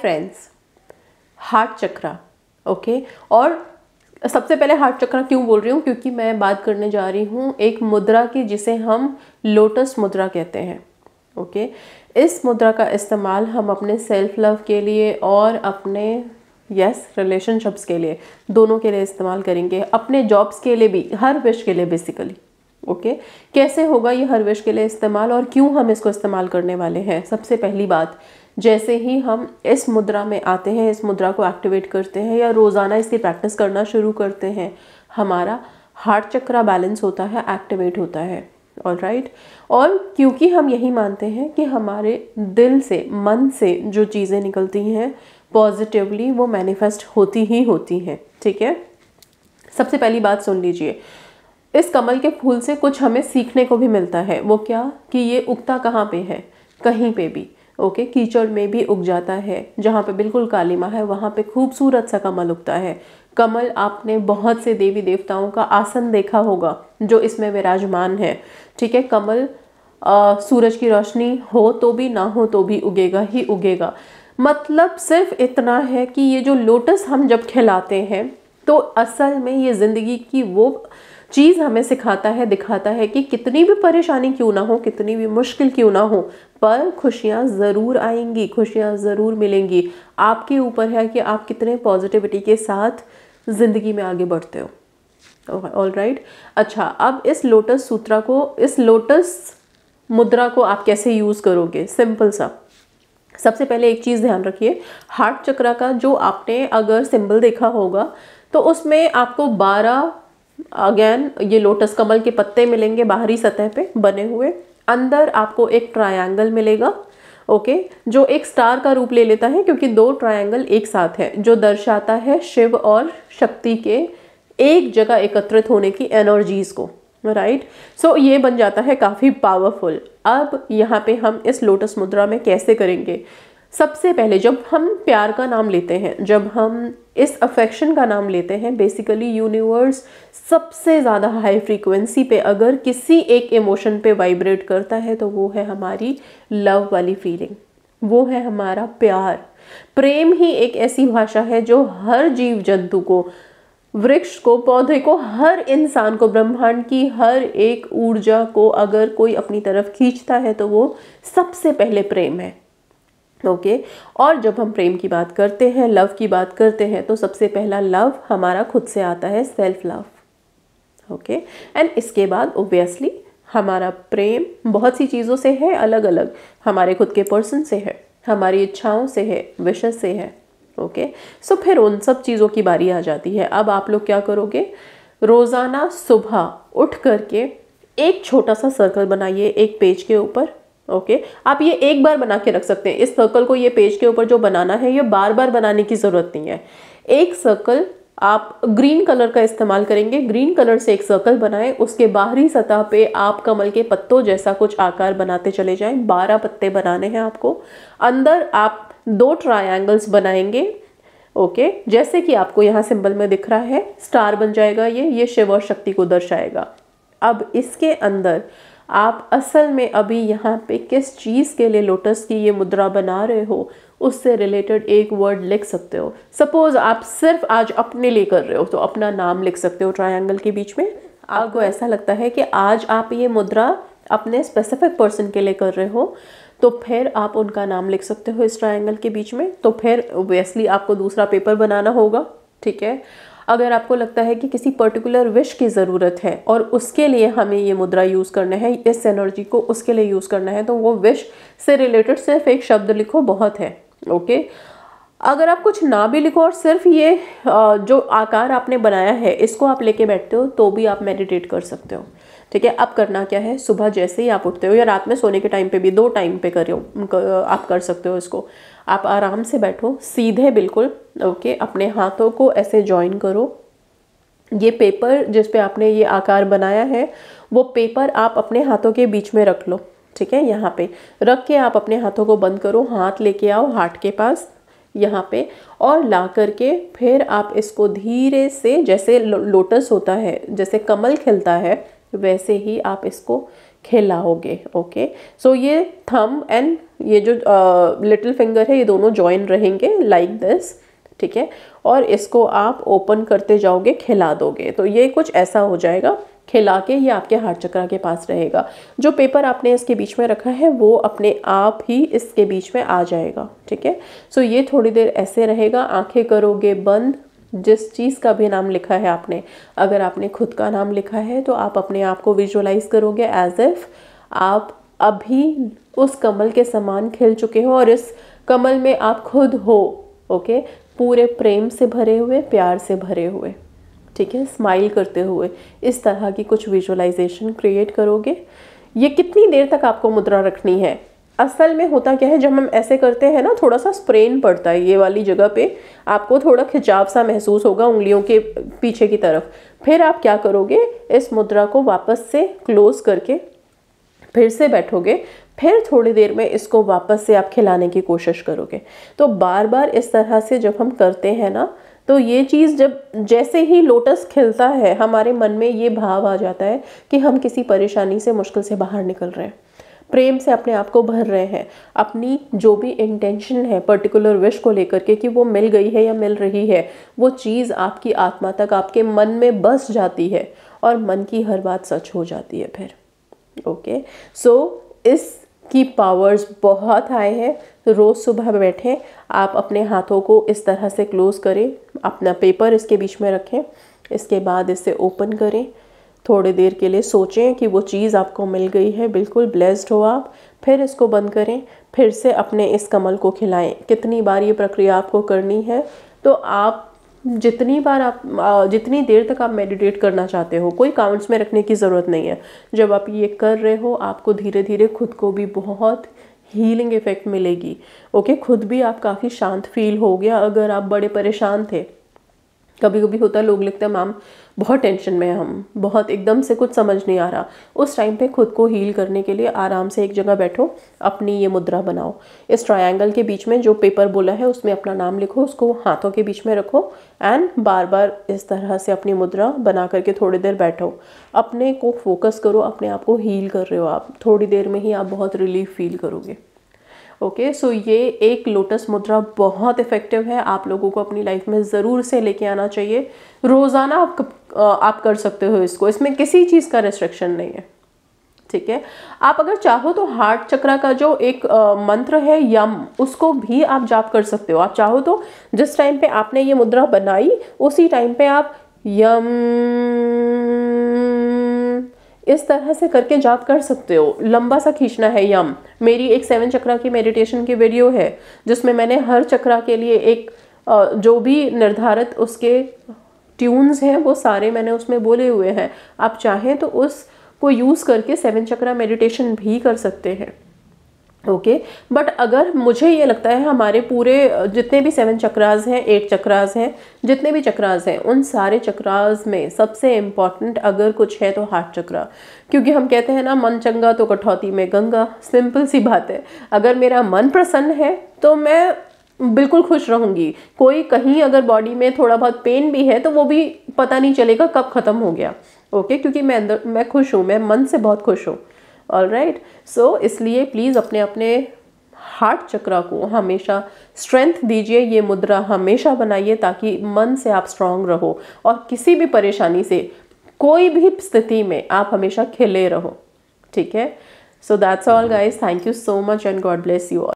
Friends heart चक्रा okay और सबसे पहले हार्ट चक्रा क्यों बोल रही हूँ क्योंकि मैं बात करने जा रही हूँ एक मुद्रा की जिसे हम लोटस मुद्रा कहते हैं ओके इस मुद्रा का इस्तेमाल हम अपने सेल्फ लव के लिए और अपने यस रिलेशनशिप्स के लिए दोनों के लिए इस्तेमाल करेंगे अपने जॉब्स के लिए भी हर विश के लिए बेसिकली ओके okay? कैसे होगा ये हर विश के लिए इस्तेमाल और क्यों हम इसको इस्तेमाल करने वाले हैं सबसे पहली बात जैसे ही हम इस मुद्रा में आते हैं इस मुद्रा को एक्टिवेट करते हैं या रोज़ाना इसकी प्रैक्टिस करना शुरू करते हैं हमारा हार्ट चक्रा बैलेंस होता है एक्टिवेट होता है ऑल राइट right? और क्योंकि हम यही मानते हैं कि हमारे दिल से मन से जो चीज़ें निकलती हैं पॉजिटिवली वो मैनिफेस्ट होती ही होती हैं ठीक है सबसे पहली बात सुन लीजिए इस कमल के फूल से कुछ हमें सीखने को भी मिलता है वो क्या कि ये उगता कहाँ पे है कहीं पे भी ओके कीचड़ में भी उग जाता है जहाँ पे बिल्कुल कालीमा है वहाँ पे खूबसूरत सा कमल उगता है कमल आपने बहुत से देवी देवताओं का आसन देखा होगा जो इसमें विराजमान है ठीक है कमल आ, सूरज की रोशनी हो तो भी ना हो तो भी उगेगा ही उगेगा मतलब सिर्फ इतना है कि ये जो लोटस हम जब खिलाते हैं तो असल में ये ज़िंदगी की वो चीज़ हमें सिखाता है दिखाता है कि कितनी भी परेशानी क्यों ना हो कितनी भी मुश्किल क्यों ना हो पर खुशियाँ ज़रूर आएंगी खुशियाँ ज़रूर मिलेंगी आपके ऊपर है कि आप कितने पॉजिटिविटी के साथ ज़िंदगी में आगे बढ़ते हो ऑल राइट right. अच्छा अब इस लोटस सूत्रा को इस लोटस मुद्रा को आप कैसे यूज़ करोगे सिंपल सा सबसे पहले एक चीज़ ध्यान रखिए हार्ट चक्रा का जो आपने अगर सिंबल देखा होगा तो उसमें आपको बारह अगेन ये लोटस कमल के पत्ते मिलेंगे बाहरी सतह पे बने हुए अंदर आपको एक ट्रायंगल मिलेगा ओके जो एक स्टार का रूप ले लेता है क्योंकि दो ट्रायंगल एक साथ है जो दर्शाता है शिव और शक्ति के एक जगह एकत्रित होने की एनर्जीज को राइट right? सो so, ये बन जाता है काफ़ी पावरफुल अब यहाँ पे हम इस लोटस मुद्रा में कैसे करेंगे सबसे पहले जब हम प्यार का नाम लेते हैं जब हम इस अफेक्शन का नाम लेते हैं बेसिकली यूनिवर्स सबसे ज़्यादा हाई फ्रीक्वेंसी पे अगर किसी एक इमोशन पे वाइब्रेट करता है तो वो है हमारी लव वाली फीलिंग वो है हमारा प्यार प्रेम ही एक ऐसी भाषा है जो हर जीव जंतु को वृक्ष को पौधे को हर इंसान को ब्रह्मांड की हर एक ऊर्जा को अगर कोई अपनी तरफ खींचता है तो वो सबसे पहले प्रेम है ओके okay? और जब हम प्रेम की बात करते हैं लव की बात करते हैं तो सबसे पहला लव हमारा खुद से आता है सेल्फ लव ओके एंड इसके बाद ओबियसली हमारा प्रेम बहुत सी चीज़ों से है अलग अलग हमारे खुद के पर्सन से है हमारी इच्छाओं से है विशेष से है ओके okay? सो so, फिर उन सब चीज़ों की बारी आ जाती है अब आप लोग क्या करोगे रोज़ाना सुबह उठ करके एक छोटा सा सर्कल बनाइए एक पेज के ऊपर ओके आप ये एक बार बना के रख सकते हैं इस सर्कल को ये पेज के ऊपर जो बनाना है ये बार बार बनाने की ज़रूरत नहीं है एक सर्कल आप ग्रीन कलर का इस्तेमाल करेंगे ग्रीन कलर से एक सर्कल बनाएं उसके बाहरी सतह पे आप कमल के पत्तों जैसा कुछ आकार बनाते चले जाएं बारह पत्ते बनाने हैं आपको अंदर आप दो ट्रायंगल्स बनाएंगे ओके जैसे कि आपको यहाँ सिंबल में दिख रहा है स्टार बन जाएगा ये ये शिव और शक्ति को दर्शाएगा अब इसके अंदर आप असल में अभी यहाँ पे किस चीज़ के लिए लोटस की ये मुद्रा बना रहे हो उससे रिलेटेड एक वर्ड लिख सकते हो सपोज़ आप सिर्फ आज अपने लिए कर रहे हो तो अपना नाम लिख सकते हो ट्रायंगल के बीच में आपको ऐसा लगता है कि आज आप ये मुद्रा अपने स्पेसिफिक पर्सन के लिए कर रहे हो तो फिर आप उनका नाम लिख सकते हो इस ट्रायंगल के बीच में तो फिर ओबियसली आपको दूसरा पेपर बनाना होगा ठीक है अगर आपको लगता है कि किसी पर्टिकुलर विश की ज़रूरत है और उसके लिए हमें ये मुद्रा यूज़ करना है इस एनर्जी को उसके लिए यूज़ करना है तो वो विश से रिलेटेड सिर्फ एक शब्द लिखो बहुत है ओके अगर आप कुछ ना भी लिखो और सिर्फ ये जो आकार आपने बनाया है इसको आप लेके बैठते हो तो भी आप मेडिटेट कर सकते हो ठीक है अब करना क्या है सुबह जैसे ही आप उठते हो या रात में सोने के टाइम पे भी दो टाइम पे करो आप कर सकते हो इसको आप आराम से बैठो सीधे बिल्कुल ओके अपने हाथों को ऐसे ज्वाइन करो ये पेपर जिस पे आपने ये आकार बनाया है वो पेपर आप अपने हाथों के बीच में रख लो ठीक है यहाँ पे रख के आप अपने हाथों को बंद करो हाथ लेके आओ हार्ट के पास यहाँ पे और ला करके फिर आप इसको धीरे से जैसे लोटस होता है जैसे कमल खिलता है वैसे ही आप इसको खिलाओगे ओके सो ये थम एंड ये जो लिटिल uh, फिंगर है ये दोनों जॉइन रहेंगे लाइक दिस ठीक है और इसको आप ओपन करते जाओगे खिला दोगे तो ये कुछ ऐसा हो जाएगा खिला के ये आपके हार्ट चक्रा के पास रहेगा जो पेपर आपने इसके बीच में रखा है वो अपने आप ही इसके बीच में आ जाएगा ठीक है सो ये थोड़ी देर ऐसे रहेगा आंखें करोगे बंद जिस चीज़ का भी नाम लिखा है आपने अगर आपने खुद का नाम लिखा है तो आप अपने आप को विजुअलाइज करोगे एज इफ आप अभी उस कमल के समान खिल चुके हो और इस कमल में आप खुद हो ओके पूरे प्रेम से भरे हुए प्यार से भरे हुए ठीक है स्माइल करते हुए इस तरह की कुछ विजुअलाइजेशन क्रिएट करोगे ये कितनी देर तक आपको मुद्रा रखनी है असल में होता क्या है जब हम ऐसे करते हैं ना थोड़ा सा स्प्रेन पड़ता है ये वाली जगह पे आपको थोड़ा खिंचाव सा महसूस होगा उंगलियों के पीछे की तरफ फिर आप क्या करोगे इस मुद्रा को वापस से क्लोज़ करके फिर से बैठोगे फिर थोड़ी देर में इसको वापस से आप खिलाने की कोशिश करोगे तो बार बार इस तरह से जब हम करते हैं ना तो ये चीज़ जब जैसे ही लोटस खिलता है हमारे मन में ये भाव आ जाता है कि हम किसी परेशानी से मुश्किल से बाहर निकल रहे हैं प्रेम से अपने आप को भर रहे हैं अपनी जो भी इंटेंशन है पर्टिकुलर विश को लेकर के कि वो मिल गई है या मिल रही है वो चीज़ आपकी आत्मा तक आपके मन में बस जाती है और मन की हर बात सच हो जाती है फिर ओके okay. सो so, इस की पावर्स बहुत हाई है रोज़ सुबह बैठें आप अपने हाथों को इस तरह से क्लोज़ करें अपना पेपर इसके बीच में रखें इसके बाद इसे ओपन करें थोड़ी देर के लिए सोचें कि वो चीज़ आपको मिल गई है बिल्कुल ब्लेस्ड हो आप फिर इसको बंद करें फिर से अपने इस कमल को खिलाएं कितनी बार ये प्रक्रिया आपको करनी है तो आप जितनी बार आप जितनी देर तक आप मेडिटेट करना चाहते हो कोई काउंट्स में रखने की ज़रूरत नहीं है जब आप ये कर रहे हो आपको धीरे धीरे खुद को भी बहुत हीलिंग इफ़ेक्ट मिलेगी ओके खुद भी आप काफ़ी शांत फील हो गया अगर आप बड़े परेशान थे कभी कभी होता है लोग लिखते हैं मैम बहुत टेंशन में हम बहुत एकदम से कुछ समझ नहीं आ रहा उस टाइम पे खुद को हील करने के लिए आराम से एक जगह बैठो अपनी ये मुद्रा बनाओ इस ट्रायंगल के बीच में जो पेपर बोला है उसमें अपना नाम लिखो उसको हाथों के बीच में रखो एंड बार बार इस तरह से अपनी मुद्रा बना करके थोड़ी देर बैठो अपने को फोकस करो अपने आप को हील कर रहे हो आप थोड़ी देर में ही आप बहुत रिलीफ फील करोगे ओके सो ये एक लोटस मुद्रा बहुत इफ़ेक्टिव है आप लोगों को अपनी लाइफ में ज़रूर से लेके आना चाहिए रोज़ाना आप आप कर सकते हो इसको इसमें किसी चीज़ का रिस्ट्रिक्शन नहीं है ठीक है आप अगर चाहो तो हार्ट चक्रा का जो एक आ, मंत्र है यम उसको भी आप जाप कर सकते हो आप चाहो तो जिस टाइम पे आपने ये मुद्रा बनाई उसी टाइम पे आप यम इस तरह से करके जाप कर सकते हो लंबा सा खींचना है यम मेरी एक सेवन चक्रा की मेडिटेशन की वीडियो है जिसमें मैंने हर चक्रा के लिए एक जो भी निर्धारित उसके ट्यून्स हैं वो सारे मैंने उसमें बोले हुए हैं आप चाहें तो उस को यूज़ करके सेवन चक्रा मेडिटेशन भी कर सकते हैं ओके okay. बट अगर मुझे ये लगता है हमारे पूरे जितने भी सेवन चक्रास हैं एट चक्रास हैं जितने भी चक्रास हैं उन सारे चक्रास में सबसे इम्पॉर्टेंट अगर कुछ है तो हार्ट चक्रा क्योंकि हम कहते हैं ना मन चंगा तो कठौती में गंगा सिंपल सी बात है अगर मेरा मन प्रसन्न है तो मैं बिल्कुल खुश रहूँगी कोई कहीं अगर बॉडी में थोड़ा बहुत पेन भी है तो वो भी पता नहीं चलेगा कब ख़त्म हो गया ओके okay? क्योंकि मैं अंदर मैं खुश हूँ मैं मन से बहुत खुश हूँ ऑल राइट सो इसलिए प्लीज़ अपने अपने हार्ट चक्रा को हमेशा स्ट्रेंथ दीजिए ये मुद्रा हमेशा बनाइए ताकि मन से आप स्ट्रांग रहो और किसी भी परेशानी से कोई भी स्थिति में आप हमेशा खिले रहो ठीक है so that's all guys thank you so much and God bless you all